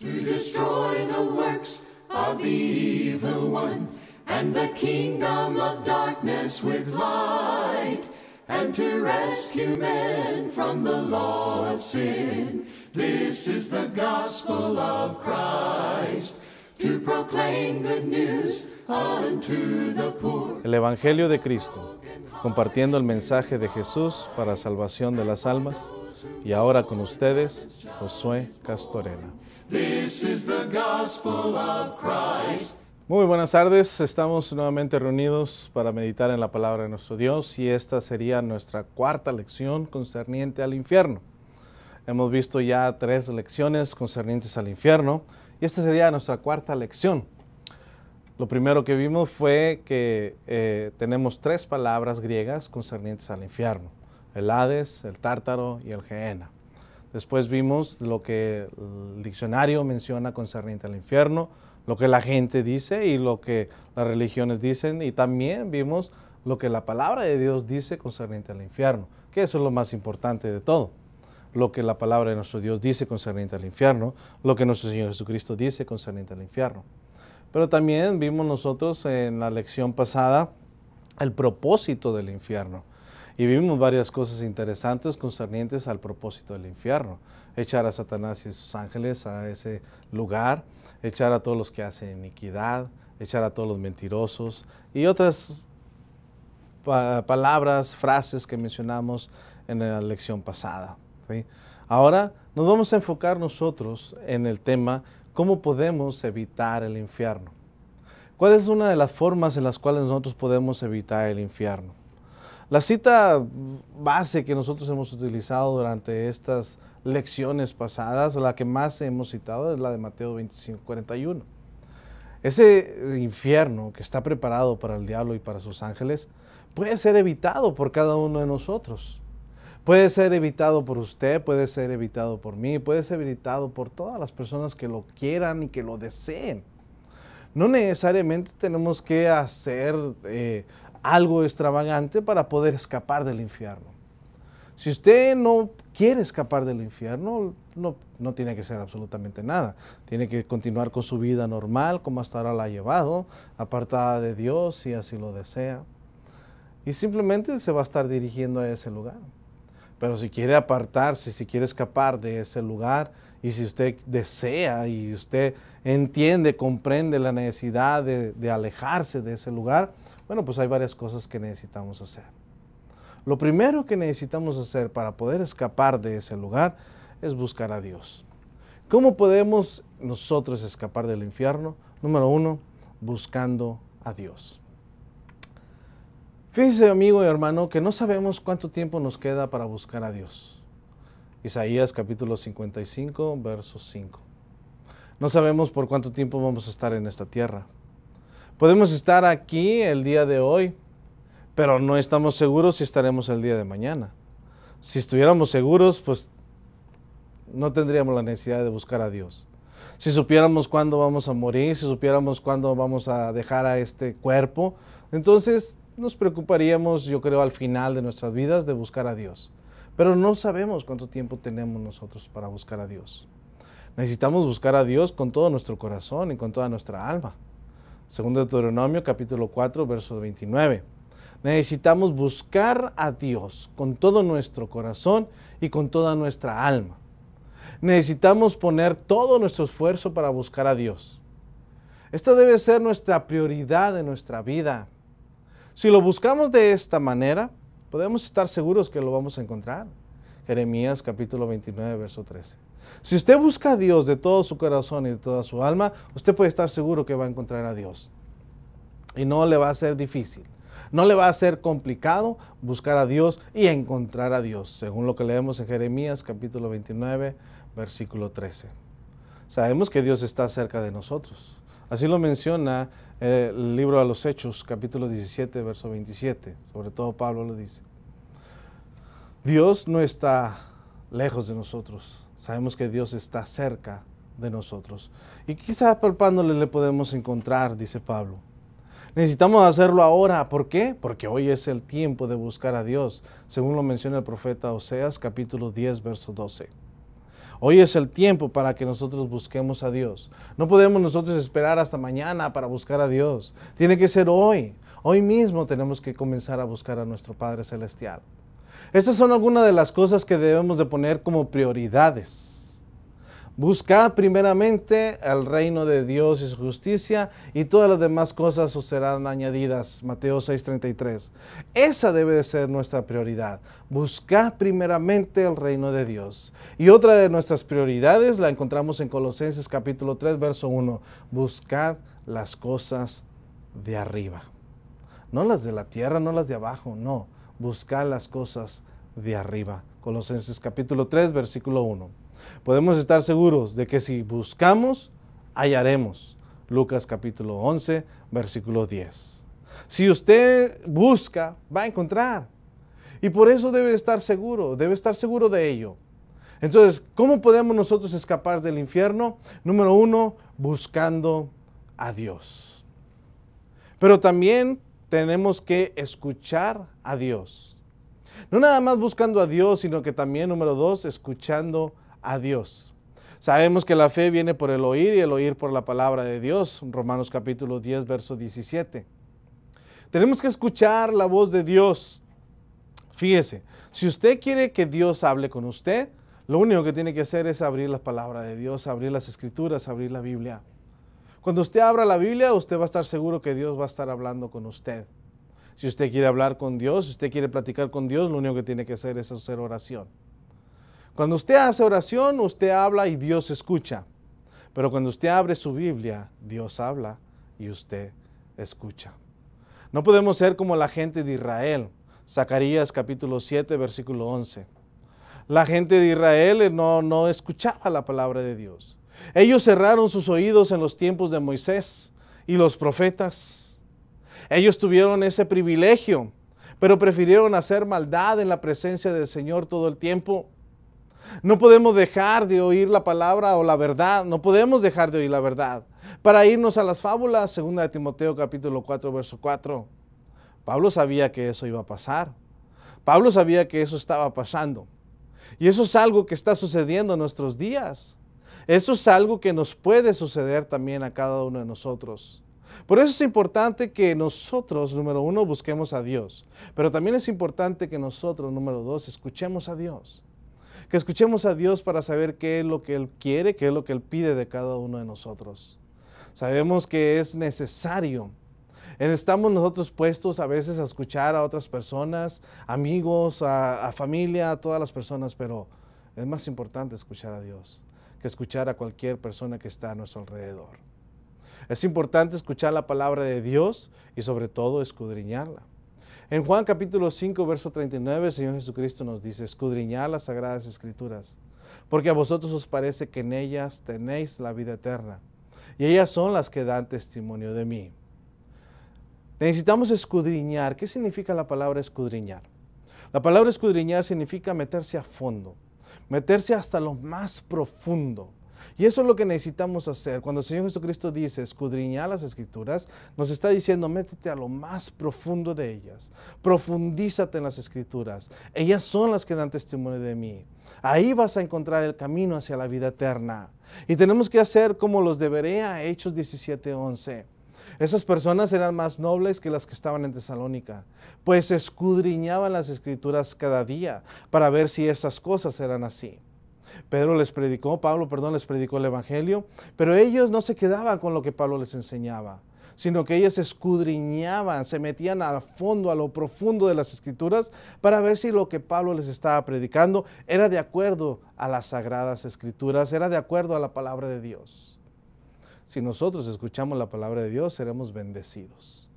to destroy the works of the evil one and the kingdom of darkness with light, and to rescue men from the law of sin. This is the gospel of Christ, to proclaim good news unto the poor. El Evangelio de Cristo, compartiendo el mensaje de Jesús para salvación de las almas, y ahora con ustedes, Josué Castorena. Muy buenas tardes, estamos nuevamente reunidos para meditar en la palabra de nuestro Dios y esta sería nuestra cuarta lección concerniente al infierno. Hemos visto ya tres lecciones concernientes al infierno y esta sería nuestra cuarta lección. Lo primero que vimos fue que eh, tenemos tres palabras griegas concernientes al infierno, el Hades, el Tártaro y el Gehenna. Después vimos lo que el diccionario menciona concerniente al infierno, lo que la gente dice y lo que las religiones dicen. Y también vimos lo que la palabra de Dios dice concerniente al infierno, que eso es lo más importante de todo. Lo que la palabra de nuestro Dios dice concerniente al infierno, lo que nuestro Señor Jesucristo dice concerniente al infierno. Pero también vimos nosotros en la lección pasada el propósito del infierno. Y vimos varias cosas interesantes concernientes al propósito del infierno. Echar a Satanás y sus ángeles a ese lugar, echar a todos los que hacen iniquidad, echar a todos los mentirosos y otras palabras, frases que mencionamos en la lección pasada. Ahora nos vamos a enfocar nosotros en el tema cómo podemos evitar el infierno. ¿Cuál es una de las formas en las cuales nosotros podemos evitar el infierno? La cita base que nosotros hemos utilizado durante estas lecciones pasadas, la que más hemos citado es la de Mateo 25, 41. Ese infierno que está preparado para el diablo y para sus ángeles puede ser evitado por cada uno de nosotros. Puede ser evitado por usted, puede ser evitado por mí, puede ser evitado por todas las personas que lo quieran y que lo deseen. No necesariamente tenemos que hacer eh, algo extravagante para poder escapar del infierno. Si usted no quiere escapar del infierno, no, no, tiene que ser absolutamente nada. Tiene que continuar con su vida normal, como hasta ahora la ha llevado, apartada de Dios si así lo desea. Y simplemente se va a estar dirigiendo a ese lugar. Pero si quiere apartarse, si quiere escapar de ese lugar y si usted desea y usted entiende, comprende la necesidad de, de alejarse de ese lugar, bueno, pues hay varias cosas que necesitamos hacer. Lo primero que necesitamos hacer para poder escapar de ese lugar es buscar a Dios. ¿Cómo podemos nosotros escapar del infierno? Número uno, buscando a Dios. Fíjese, amigo y hermano, que no sabemos cuánto tiempo nos queda para buscar a Dios. Isaías capítulo 55, verso 5. No sabemos por cuánto tiempo vamos a estar en esta tierra. Podemos estar aquí el día de hoy, pero no estamos seguros si estaremos el día de mañana. Si estuviéramos seguros, pues no tendríamos la necesidad de buscar a Dios. Si supiéramos cuándo vamos a morir, si supiéramos cuándo vamos a dejar a este cuerpo, entonces nos preocuparíamos, yo creo, al final de nuestras vidas de buscar a Dios. Pero no sabemos cuánto tiempo tenemos nosotros para buscar a Dios. Necesitamos buscar a Dios con todo nuestro corazón y con toda nuestra alma. Segundo Deuteronomio capítulo 4, verso 29. Necesitamos buscar a Dios con todo nuestro corazón y con toda nuestra alma. Necesitamos poner todo nuestro esfuerzo para buscar a Dios. Esta debe ser nuestra prioridad en nuestra vida. Si lo buscamos de esta manera, podemos estar seguros que lo vamos a encontrar. Jeremías capítulo 29, verso 13. Si usted busca a Dios de todo su corazón y de toda su alma, usted puede estar seguro que va a encontrar a Dios. Y no le va a ser difícil. No le va a ser complicado buscar a Dios y encontrar a Dios, según lo que leemos en Jeremías capítulo 29, versículo 13. Sabemos que Dios está cerca de nosotros. Así lo menciona eh, el libro de los Hechos, capítulo 17, verso 27. Sobre todo Pablo lo dice. Dios no está lejos de nosotros. Sabemos que Dios está cerca de nosotros. Y quizá palpándole le podemos encontrar, dice Pablo. Necesitamos hacerlo ahora. ¿Por qué? Porque hoy es el tiempo de buscar a Dios, según lo menciona el profeta Oseas capítulo 10, verso 12. Hoy es el tiempo para que nosotros busquemos a Dios. No podemos nosotros esperar hasta mañana para buscar a Dios. Tiene que ser hoy. Hoy mismo tenemos que comenzar a buscar a nuestro Padre Celestial. Estas son algunas de las cosas que debemos de poner como prioridades. Buscad primeramente el reino de Dios y su justicia y todas las demás cosas os serán añadidas. Mateo 6:33. Esa debe de ser nuestra prioridad. Buscad primeramente el reino de Dios. Y otra de nuestras prioridades la encontramos en Colosenses capítulo 3, verso 1. Buscad las cosas de arriba. No las de la tierra, no las de abajo, no. Buscad las cosas de arriba. Colosenses capítulo 3, versículo 1. Podemos estar seguros de que si buscamos, hallaremos. Lucas capítulo 11, versículo 10. Si usted busca, va a encontrar. Y por eso debe estar seguro, debe estar seguro de ello. Entonces, ¿cómo podemos nosotros escapar del infierno? Número uno, buscando a Dios. Pero también tenemos que escuchar a Dios. No nada más buscando a Dios, sino que también, número dos, escuchando a Dios a Dios. Sabemos que la fe viene por el oír y el oír por la palabra de Dios, Romanos capítulo 10, verso 17. Tenemos que escuchar la voz de Dios. Fíjese, si usted quiere que Dios hable con usted, lo único que tiene que hacer es abrir la palabra de Dios, abrir las escrituras, abrir la Biblia. Cuando usted abra la Biblia, usted va a estar seguro que Dios va a estar hablando con usted. Si usted quiere hablar con Dios, si usted quiere platicar con Dios, lo único que tiene que hacer es hacer oración. Cuando usted hace oración, usted habla y Dios escucha. Pero cuando usted abre su Biblia, Dios habla y usted escucha. No podemos ser como la gente de Israel. Zacarías capítulo 7, versículo 11. La gente de Israel no, no escuchaba la palabra de Dios. Ellos cerraron sus oídos en los tiempos de Moisés y los profetas. Ellos tuvieron ese privilegio, pero prefirieron hacer maldad en la presencia del Señor todo el tiempo no podemos dejar de oír la palabra o la verdad, no podemos dejar de oír la verdad. Para irnos a las fábulas, 2 de Timoteo capítulo 4, verso 4. Pablo sabía que eso iba a pasar. Pablo sabía que eso estaba pasando. Y eso es algo que está sucediendo en nuestros días. Eso es algo que nos puede suceder también a cada uno de nosotros. Por eso es importante que nosotros, número uno, busquemos a Dios. Pero también es importante que nosotros, número dos, escuchemos a Dios que escuchemos a Dios para saber qué es lo que Él quiere, qué es lo que Él pide de cada uno de nosotros. Sabemos que es necesario. Estamos nosotros puestos a veces a escuchar a otras personas, amigos, a, familia, a todas las personas, pero es más importante escuchar a Dios que escuchar a cualquier persona que está a nuestro alrededor. Es importante escuchar la palabra de Dios y sobre todo escudriñarla. En Juan capítulo 5, verso 39, el Señor Jesucristo nos dice, escudriñar las sagradas escrituras, porque a vosotros os parece que en ellas tenéis la vida eterna, y ellas son las que dan testimonio de mí. Necesitamos escudriñar. ¿Qué significa la palabra escudriñar? La palabra escudriñar significa meterse a fondo, meterse hasta lo más profundo, y eso es lo que necesitamos hacer. Cuando el Señor Jesucristo dice, escudriñar las escrituras, nos está diciendo, métete a lo más profundo de ellas, profundízate en las escrituras. Ellas son las que dan testimonio de mí. Ahí vas a encontrar el camino hacia la vida eterna. Y tenemos que hacer como los de Berea, Hechos 17:11. Esas personas eran más nobles que las que estaban en Tesalónica, pues escudriñaban las escrituras cada día para ver si esas cosas eran así. Pedro les predicó, Pablo, perdón, les predicó el Evangelio, pero ellos no se quedaban con lo que Pablo les enseñaba sino que ellos escudriñaban, se metían a fondo, a lo profundo de las escrituras, para ver si lo que Pablo les estaba predicando era de acuerdo a las sagradas escrituras, era de acuerdo a la palabra de Dios. Si nosotros escuchamos la palabra de Dios, seremos bendecidos.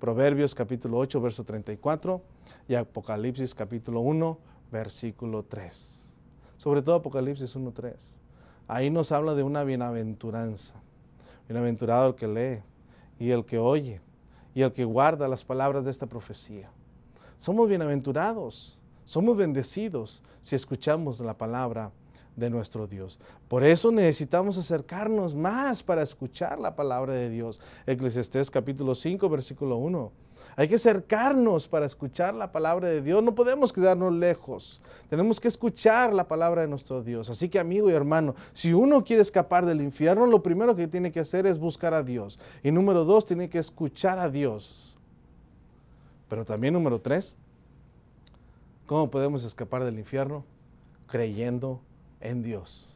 Proverbios capítulo 8, verso 34 y Apocalipsis capítulo 1, versículo 3 sobre todo Apocalipsis 1.3. Ahí nos habla de una bienaventuranza. Bienaventurado el que lee y el que oye y el que guarda las palabras de esta profecía. Somos bienaventurados, somos bendecidos si escuchamos la palabra de nuestro Dios. Por eso necesitamos acercarnos más para escuchar la palabra de Dios. Eclesiastés capítulo 5, versículo 1. Hay que acercarnos para escuchar la palabra de Dios. No podemos quedarnos lejos. Tenemos que escuchar la palabra de nuestro Dios. Así que amigo y hermano, si uno quiere escapar del infierno, lo primero que tiene que hacer es buscar a Dios. Y número dos, tiene que escuchar a Dios. Pero también número tres, ¿cómo podemos escapar del infierno? Creyendo en Dios.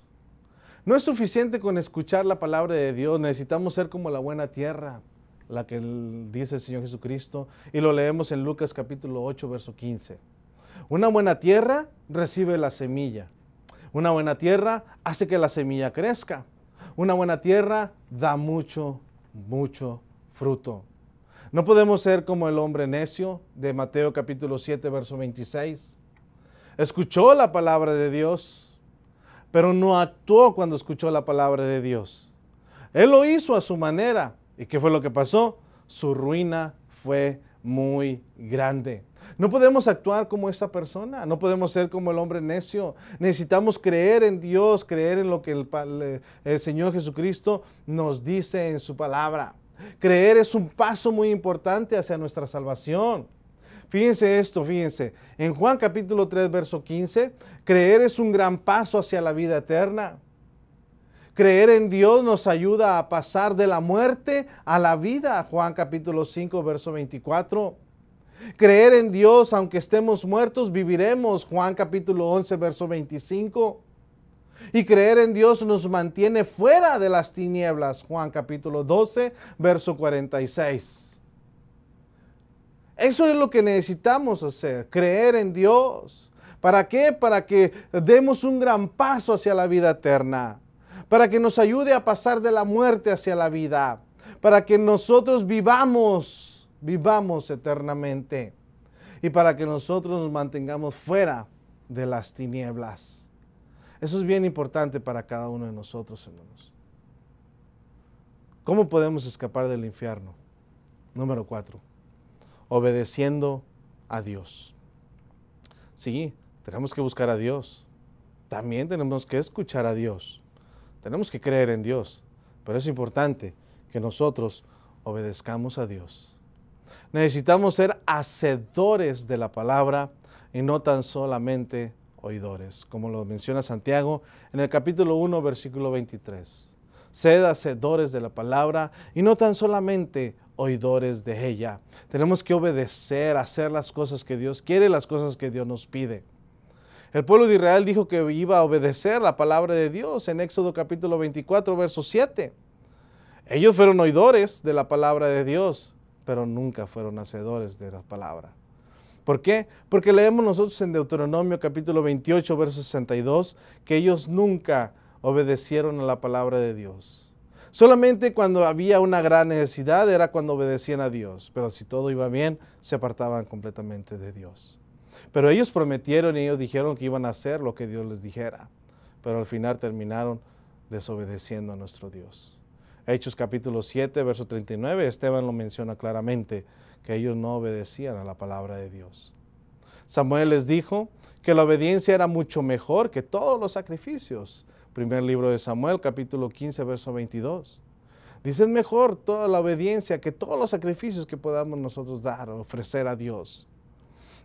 No es suficiente con escuchar la palabra de Dios, necesitamos ser como la buena tierra, la que dice el Señor Jesucristo, y lo leemos en Lucas capítulo 8, verso 15. Una buena tierra recibe la semilla. Una buena tierra hace que la semilla crezca. Una buena tierra da mucho, mucho fruto. No podemos ser como el hombre necio de Mateo capítulo 7, verso 26. Escuchó la palabra de Dios pero no actuó cuando escuchó la palabra de Dios. Él lo hizo a su manera. ¿Y qué fue lo que pasó? Su ruina fue muy grande. No podemos actuar como esta persona, no podemos ser como el hombre necio. Necesitamos creer en Dios, creer en lo que el, el Señor Jesucristo nos dice en su palabra. Creer es un paso muy importante hacia nuestra salvación. Fíjense esto, fíjense. En Juan capítulo 3, verso 15, creer es un gran paso hacia la vida eterna. Creer en Dios nos ayuda a pasar de la muerte a la vida. Juan capítulo 5, verso 24. Creer en Dios, aunque estemos muertos, viviremos. Juan capítulo 11, verso 25. Y creer en Dios nos mantiene fuera de las tinieblas. Juan capítulo 12, verso 46. Eso es lo que necesitamos hacer, creer en Dios. ¿Para qué? Para que demos un gran paso hacia la vida eterna, para que nos ayude a pasar de la muerte hacia la vida, para que nosotros vivamos, vivamos eternamente y para que nosotros nos mantengamos fuera de las tinieblas. Eso es bien importante para cada uno de nosotros, hermanos. ¿Cómo podemos escapar del infierno? Número cuatro obedeciendo a Dios. Sí, tenemos que buscar a Dios. También tenemos que escuchar a Dios. Tenemos que creer en Dios. Pero es importante que nosotros obedezcamos a Dios. Necesitamos ser hacedores de la palabra y no tan solamente oidores, como lo menciona Santiago en el capítulo 1, versículo 23. Sed hacedores de la palabra y no tan solamente oidores de ella. Tenemos que obedecer, hacer las cosas que Dios quiere, las cosas que Dios nos pide. El pueblo de Israel dijo que iba a obedecer la palabra de Dios en Éxodo capítulo 24, verso 7. Ellos fueron oidores de la palabra de Dios, pero nunca fueron hacedores de la palabra. ¿Por qué? Porque leemos nosotros en Deuteronomio capítulo 28, verso 62, que ellos nunca obedecieron a la palabra de Dios. Solamente cuando había una gran necesidad era cuando obedecían a Dios, pero si todo iba bien, se apartaban completamente de Dios. Pero ellos prometieron y ellos dijeron que iban a hacer lo que Dios les dijera, pero al final terminaron desobedeciendo a nuestro Dios. Hechos capítulo 7, verso 39, Esteban lo menciona claramente, que ellos no obedecían a la palabra de Dios. Samuel les dijo que la obediencia era mucho mejor que todos los sacrificios. Primer libro de Samuel, capítulo 15, verso 22. Dice, es mejor toda la obediencia que todos los sacrificios que podamos nosotros dar o ofrecer a Dios.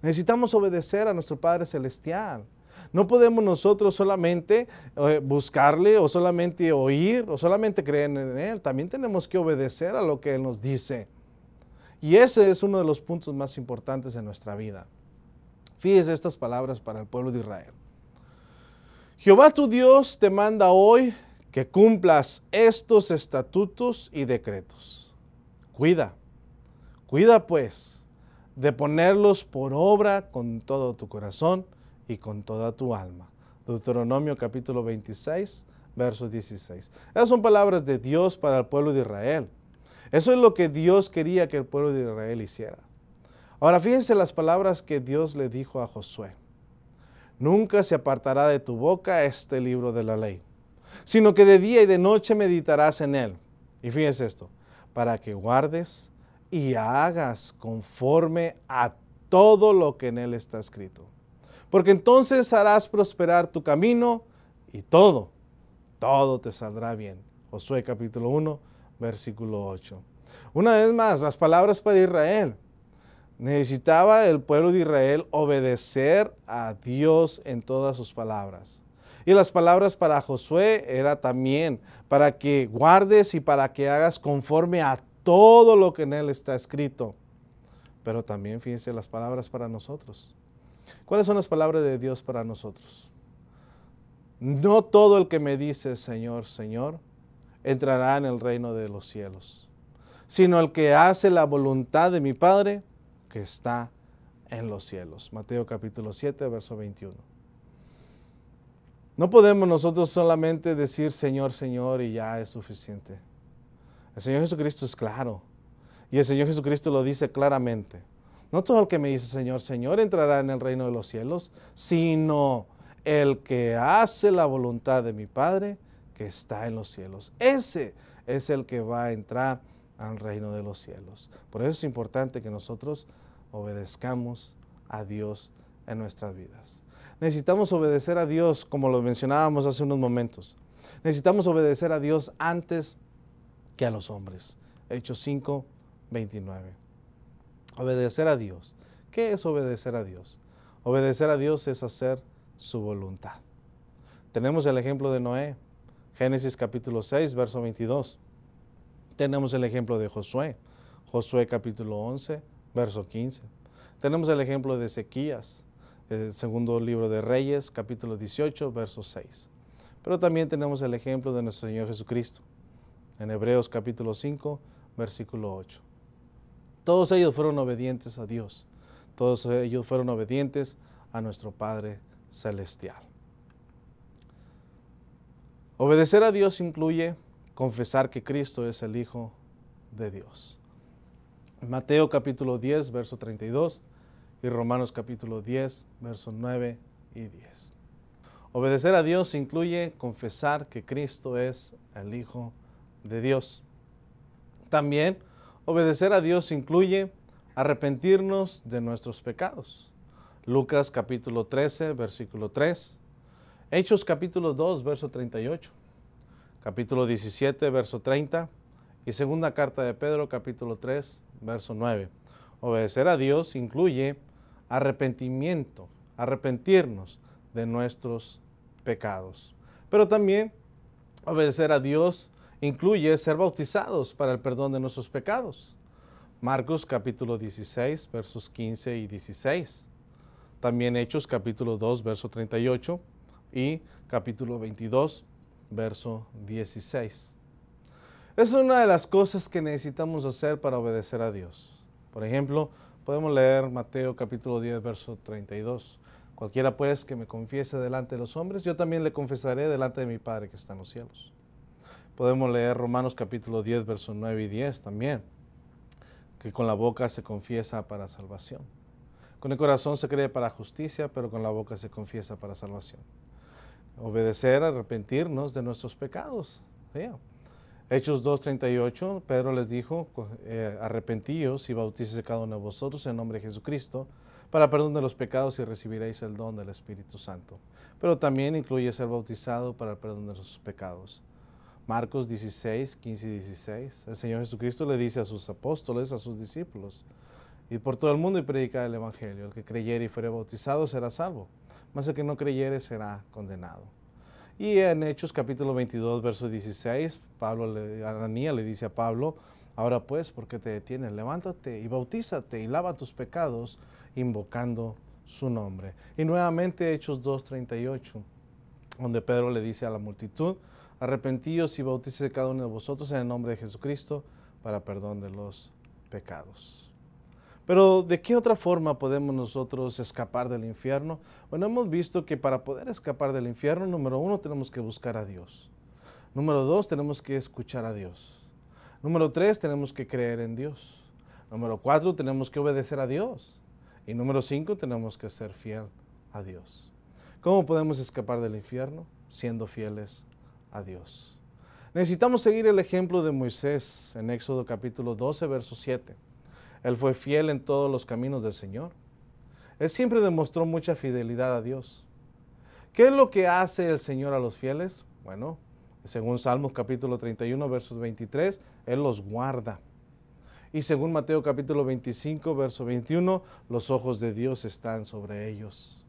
Necesitamos obedecer a nuestro Padre Celestial. No podemos nosotros solamente eh, buscarle o solamente oír o solamente creer en Él. También tenemos que obedecer a lo que Él nos dice. Y ese es uno de los puntos más importantes en nuestra vida. Fíjese estas palabras para el pueblo de Israel. Jehová tu Dios te manda hoy que cumplas estos estatutos y decretos. Cuida, cuida pues de ponerlos por obra con todo tu corazón y con toda tu alma. Deuteronomio capítulo 26, verso 16. Esas son palabras de Dios para el pueblo de Israel. Eso es lo que Dios quería que el pueblo de Israel hiciera. Ahora fíjense las palabras que Dios le dijo a Josué. Nunca se apartará de tu boca este libro de la ley, sino que de día y de noche meditarás en él. Y fíjese esto, para que guardes y hagas conforme a todo lo que en él está escrito. Porque entonces harás prosperar tu camino y todo, todo te saldrá bien. Josué capítulo 1, versículo 8. Una vez más, las palabras para Israel. Necesitaba el pueblo de Israel obedecer a Dios en todas sus palabras. Y las palabras para Josué era también para que guardes y para que hagas conforme a todo lo que en él está escrito. Pero también fíjense las palabras para nosotros. ¿Cuáles son las palabras de Dios para nosotros? No todo el que me dice Señor, Señor, entrará en el reino de los cielos, sino el que hace la voluntad de mi Padre que está en los cielos. Mateo capítulo 7, verso 21. No podemos nosotros solamente decir Señor, Señor y ya es suficiente. El Señor Jesucristo es claro y el Señor Jesucristo lo dice claramente. No todo el que me dice Señor, Señor entrará en el reino de los cielos, sino el que hace la voluntad de mi Padre que está en los cielos. Ese es el que va a entrar al reino de los cielos. Por eso es importante que nosotros obedezcamos a Dios en nuestras vidas. Necesitamos obedecer a Dios como lo mencionábamos hace unos momentos. Necesitamos obedecer a Dios antes que a los hombres. Hechos 5, 29. Obedecer a Dios. ¿Qué es obedecer a Dios? Obedecer a Dios es hacer su voluntad. Tenemos el ejemplo de Noé, Génesis capítulo 6, verso 22. Tenemos el ejemplo de Josué, Josué capítulo 11, verso 15. Tenemos el ejemplo de Ezequías, el segundo libro de Reyes, capítulo 18, verso 6. Pero también tenemos el ejemplo de nuestro Señor Jesucristo, en Hebreos capítulo 5, versículo 8. Todos ellos fueron obedientes a Dios, todos ellos fueron obedientes a nuestro Padre Celestial. Obedecer a Dios incluye confesar que Cristo es el Hijo de Dios. Mateo capítulo 10, verso 32 y Romanos capítulo 10, verso 9 y 10. Obedecer a Dios incluye confesar que Cristo es el Hijo de Dios. También obedecer a Dios incluye arrepentirnos de nuestros pecados. Lucas capítulo 13, versículo 3. Hechos capítulo 2, verso 38 capítulo 17, verso 30, y segunda carta de Pedro, capítulo 3, verso 9. Obedecer a Dios incluye arrepentimiento, arrepentirnos de nuestros pecados. Pero también obedecer a Dios incluye ser bautizados para el perdón de nuestros pecados. Marcos capítulo 16, versos 15 y 16. También Hechos capítulo 2, verso 38 y capítulo 22, verso 16. Es una de las cosas que necesitamos hacer para obedecer a Dios. Por ejemplo, podemos leer Mateo capítulo 10, verso 32. Cualquiera pues que me confiese delante de los hombres, yo también le confesaré delante de mi Padre que está en los cielos. Podemos leer Romanos capítulo 10, verso 9 y 10 también, que con la boca se confiesa para salvación. Con el corazón se cree para justicia, pero con la boca se confiesa para salvación obedecer, arrepentirnos de nuestros pecados. Hechos 2.38, Pedro les dijo, eh, arrepentíos y bautícese cada uno de vosotros en nombre de Jesucristo para perdón de los pecados y recibiréis el don del Espíritu Santo. Pero también incluye ser bautizado para el perdón de sus pecados. Marcos 16, 15 y 16, el Señor Jesucristo le dice a sus apóstoles, a sus discípulos, y por todo el mundo y predica el Evangelio. El que creyere y fuere bautizado será salvo mas el que no creyere será condenado. Y en Hechos capítulo 22, verso 16, Pablo le, le dice a Pablo, ahora pues, ¿por qué te detienes? Levántate y bautízate y lava tus pecados invocando su nombre. Y nuevamente Hechos 2, 38, donde Pedro le dice a la multitud, arrepentíos y bautícese cada uno de vosotros en el nombre de Jesucristo para perdón de los pecados. Pero ¿de qué otra forma podemos nosotros escapar del infierno? Bueno, hemos visto que para poder escapar del infierno, número uno, tenemos que buscar a Dios. Número dos, tenemos que escuchar a Dios. Número tres, tenemos que creer en Dios. Número cuatro, tenemos que obedecer a Dios. Y número cinco, tenemos que ser fiel a Dios. ¿Cómo podemos escapar del infierno? Siendo fieles a Dios. Necesitamos seguir el ejemplo de Moisés en Éxodo capítulo 12, verso 7 él fue fiel en todos los caminos del Señor. Él siempre demostró mucha fidelidad a Dios. ¿Qué es lo que hace el Señor a los fieles? Bueno, según Salmos capítulo 31, versos 23, Él los guarda. Y según Mateo capítulo 25, verso 21, los ojos de Dios están sobre ellos.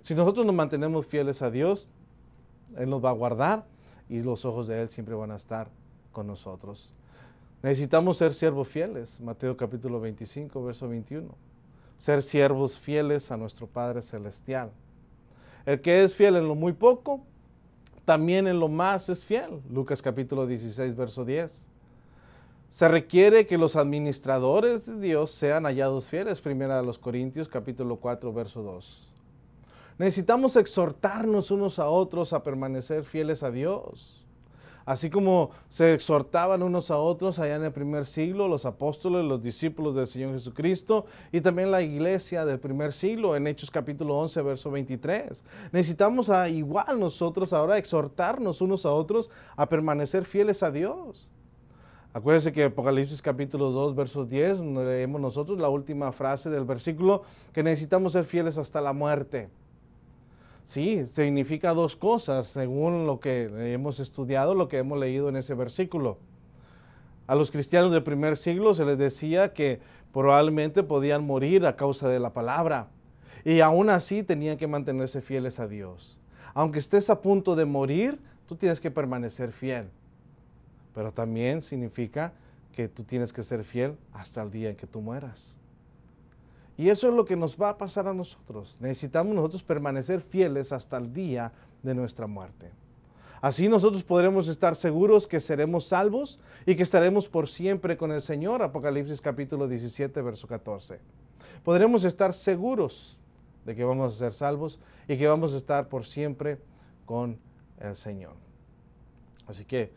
Si nosotros nos mantenemos fieles a Dios, Él nos va a guardar y los ojos de Él siempre van a estar con nosotros. Necesitamos ser siervos fieles, Mateo capítulo 25, verso 21. Ser siervos fieles a nuestro Padre Celestial. El que es fiel en lo muy poco, también en lo más es fiel. Lucas capítulo 16, verso 10. Se requiere que los administradores de Dios sean hallados fieles. Primera a los Corintios capítulo 4, verso 2. Necesitamos exhortarnos unos a otros a permanecer fieles a Dios. Así como se exhortaban unos a otros allá en el primer siglo, los apóstoles, los discípulos del Señor Jesucristo y también la iglesia del primer siglo en Hechos capítulo 11, verso 23. Necesitamos a igual nosotros ahora exhortarnos unos a otros a permanecer fieles a Dios. Acuérdense que en Apocalipsis capítulo 2, verso 10, leemos nosotros la última frase del versículo, que necesitamos ser fieles hasta la muerte. Sí, significa dos cosas según lo que hemos estudiado, lo que hemos leído en ese versículo. A los cristianos del primer siglo se les decía que probablemente podían morir a causa de la palabra y aún así tenían que mantenerse fieles a Dios. Aunque estés a punto de morir, tú tienes que permanecer fiel. Pero también significa que tú tienes que ser fiel hasta el día en que tú mueras. Y eso es lo que nos va a pasar a nosotros. Necesitamos nosotros permanecer fieles hasta el día de nuestra muerte. Así nosotros podremos estar seguros que seremos salvos y que estaremos por siempre con el Señor. Apocalipsis capítulo 17, verso 14. Podremos estar seguros de que vamos a ser salvos y que vamos a estar por siempre con el Señor. Así que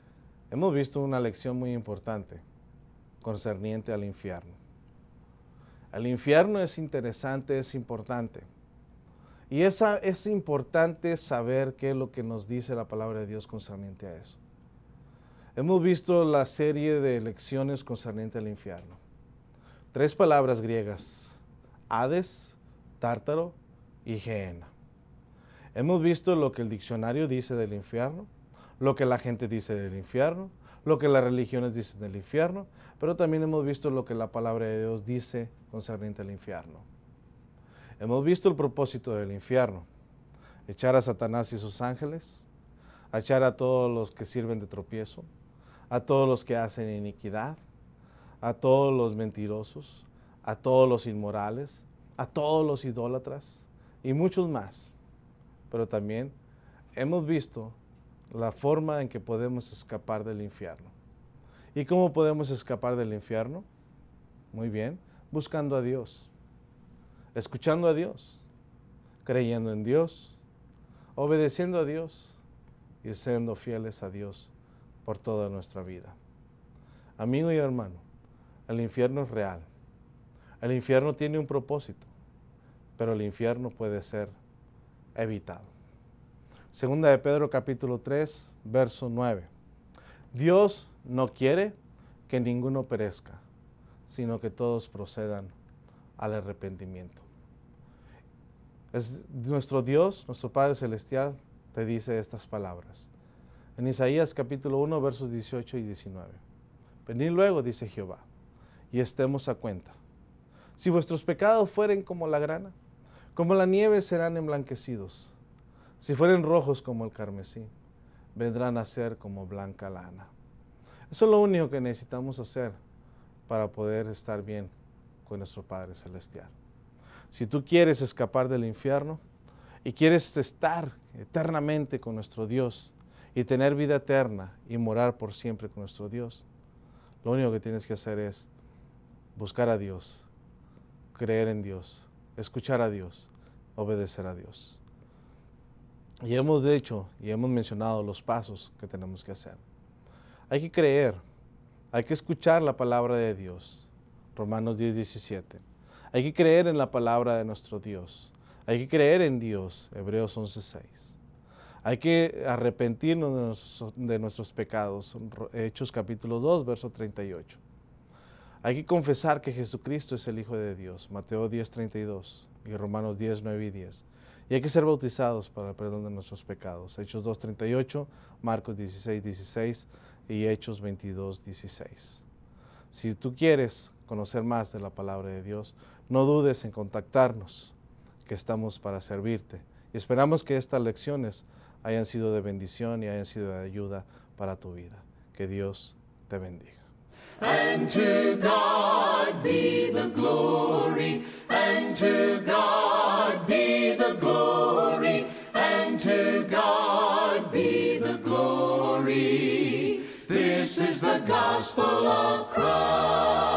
hemos visto una lección muy importante concerniente al infierno. El infierno es interesante, es importante. Y es importante saber qué es lo que nos dice la palabra de Dios concerniente a eso. Hemos visto la serie de lecciones concerniente al infierno. Tres palabras griegas, Hades, Tártaro y Geena. Hemos visto lo que el diccionario dice del infierno, lo que la gente dice del infierno, lo que las religiones dicen del infierno, pero también hemos visto lo que la palabra de Dios dice concerniente al infierno. Hemos visto el propósito del infierno, echar a Satanás y sus ángeles, echar a todos los que sirven de tropiezo, a todos los que hacen iniquidad, a todos los mentirosos, a todos los inmorales, a todos los idólatras y muchos más. Pero también hemos visto la forma en que podemos escapar del infierno. ¿Y cómo podemos escapar del infierno? Muy bien, buscando a Dios, escuchando a Dios, creyendo en Dios, obedeciendo a Dios y siendo fieles a Dios por toda nuestra vida. Amigo y hermano, el infierno es real. El infierno tiene un propósito, pero el infierno puede ser evitado. Segunda de Pedro capítulo 3, verso 9. Dios no quiere que ninguno perezca, sino que todos procedan al arrepentimiento. Es nuestro Dios, nuestro Padre Celestial, te dice estas palabras. En Isaías capítulo 1, versos 18 y 19. Venid luego, dice Jehová, y estemos a cuenta. Si vuestros pecados fueren como la grana, como la nieve serán emblanquecidos. Si fueren rojos como el carmesí, vendrán a ser como blanca lana. Eso es lo único que necesitamos hacer para poder estar bien con nuestro Padre Celestial. Si tú quieres escapar del infierno y quieres estar eternamente con nuestro Dios y tener vida eterna y morar por siempre con nuestro Dios, lo único que tienes que hacer es buscar a Dios, creer en Dios, escuchar a Dios, obedecer a Dios. Y hemos dicho y hemos mencionado los pasos que tenemos que hacer. Hay que creer, hay que escuchar la palabra de Dios, Romanos 10, 17. Hay que creer en la palabra de nuestro Dios. Hay que creer en Dios, Hebreos 11, 6. Hay que arrepentirnos de nuestros, pecados, Hechos capítulo 2, verso 38. Hay que confesar que Jesucristo es el Hijo de Dios, Mateo 10, 32 y Romanos 10, 9 y 10. Y hay que ser bautizados para el perdón de nuestros pecados. Hechos 2.38, Marcos 16, 16 y Hechos 22, 16. Si tú quieres conocer más de la palabra de Dios, no dudes en contactarnos, que estamos para servirte. Y esperamos que estas lecciones hayan sido de bendición y hayan sido de ayuda para tu vida. Que Dios te bendiga. gospel of Christ.